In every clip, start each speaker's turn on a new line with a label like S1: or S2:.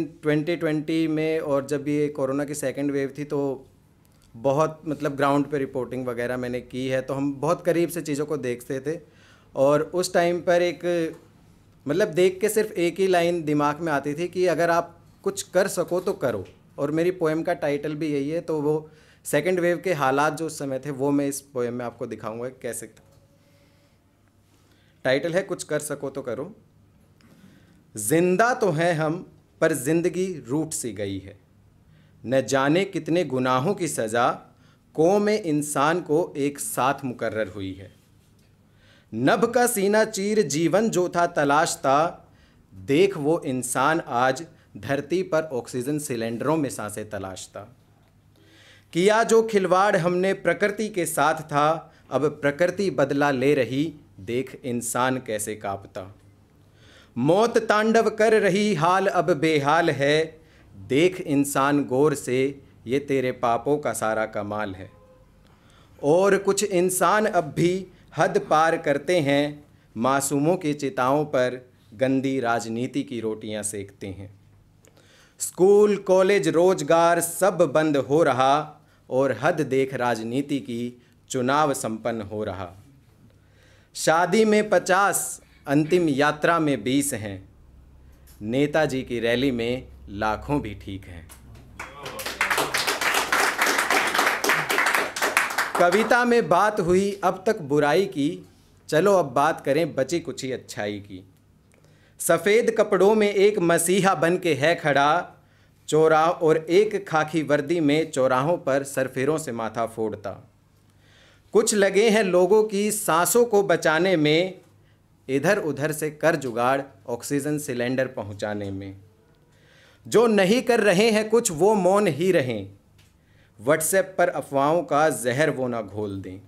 S1: 2020 में और जब ये कोरोना की सेकेंड वेव थी तो बहुत मतलब ग्राउंड पे रिपोर्टिंग वगैरह मैंने की है तो हम बहुत करीब से चीज़ों को देखते थे और उस टाइम पर एक मतलब देख के सिर्फ एक ही लाइन दिमाग में आती थी कि अगर आप कुछ कर सको तो करो और मेरी पोएम का टाइटल भी यही है तो वो सेकेंड वेव के हालात जो उस समय थे वो मैं इस पोएम में आपको दिखाऊंगा कैसे टाइटल है कुछ कर सको तो करो जिंदा तो हैं हम पर जिंदगी रूट सी गई है न जाने कितने गुनाहों की सज़ा में इंसान को एक साथ मुकर्र हुई है नभ का सीना चीर जीवन जो था तलाश था देख वो इंसान आज धरती पर ऑक्सीजन सिलेंडरों में सांसे तलाशता किया जो खिलवाड़ हमने प्रकृति के साथ था अब प्रकृति बदला ले रही देख इंसान कैसे कांपता मौत तांडव कर रही हाल अब बेहाल है देख इंसान गौर से ये तेरे पापों का सारा कमाल है और कुछ इंसान अब भी हद पार करते हैं मासूमों की चिताओं पर गंदी राजनीति की रोटियां सेकते हैं स्कूल कॉलेज रोजगार सब बंद हो रहा और हद देख राजनीति की चुनाव संपन्न हो रहा शादी में पचास अंतिम यात्रा में बीस हैं नेताजी की रैली में लाखों भी ठीक हैं कविता में बात हुई अब तक बुराई की चलो अब बात करें बची कुछ ही अच्छाई की सफ़ेद कपड़ों में एक मसीहा बन के है खड़ा चौराह और एक खाकी वर्दी में चौराहों पर सरफेरों से माथा फोड़ता कुछ लगे हैं लोगों की सांसों को बचाने में इधर उधर से कर जुगाड़ ऑक्सीजन सिलेंडर पहुंचाने में जो नहीं कर रहे हैं कुछ वो मौन ही रहें व्हाट्सएप पर अफवाहों का जहर वो ना घोल दें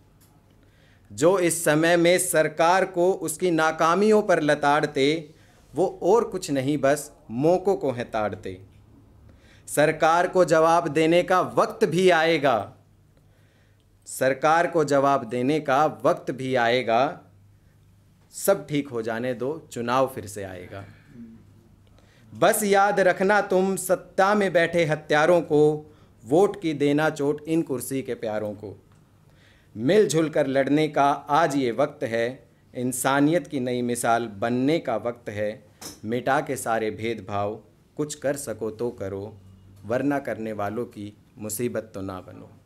S1: जो इस समय में सरकार को उसकी नाकामियों पर लताड़ते वो और कुछ नहीं बस मौक़ों को हैं ताड़ते सरकार को जवाब देने का वक्त भी आएगा सरकार को जवाब देने का वक्त भी आएगा सब ठीक हो जाने दो चुनाव फिर से आएगा बस याद रखना तुम सत्ता में बैठे हत्यारों को वोट की देना चोट इन कुर्सी के प्यारों को मिलजुल कर लड़ने का आज ये वक्त है इंसानियत की नई मिसाल बनने का वक्त है मिटा के सारे भेदभाव कुछ कर सको तो करो वरना करने वालों की मुसीबत तो ना बनो